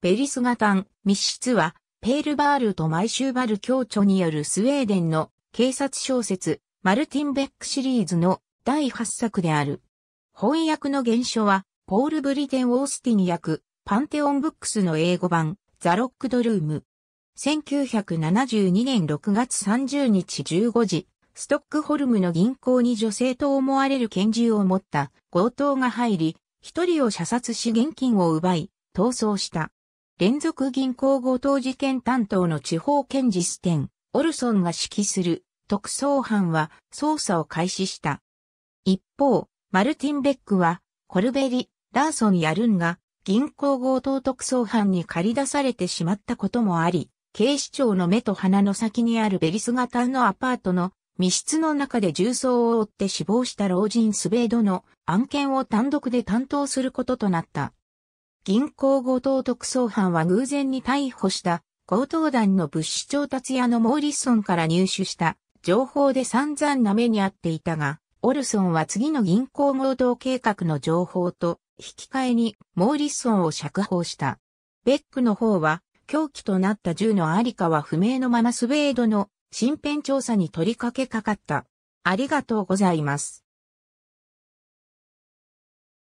ペリスガタン、密室は、ペールバールとマイシューバル教著によるスウェーデンの警察小説、マルティン・ベックシリーズの第8作である。翻訳の原書は、ポール・ブリテン・オースティン役、パンテオン・ブックスの英語版、ザ・ロック・ドルーム。1972年6月30日15時、ストックホルムの銀行に女性と思われる拳銃を持った強盗が入り、一人を射殺し現金を奪い、逃走した。連続銀行強盗事件担当の地方検事ステン、オルソンが指揮する特捜班は捜査を開始した。一方、マルティン・ベックは、コルベリ、ダーソン・やルンが、銀行強盗特捜班に駆り出されてしまったこともあり、警視庁の目と鼻の先にあるベリス型のアパートの密室の中で重曹を追って死亡した老人スベードの案件を単独で担当することとなった。銀行強盗特捜班は偶然に逮捕した強盗団の物資調達屋のモーリソンから入手した情報で散々な目に遭っていたが、オルソンは次の銀行強盗計画の情報と引き換えにモーリソンを釈放した。ベックの方は狂気となった銃のありかは不明のままスウェードの身辺調査に取り掛けかかった。ありがとうございます。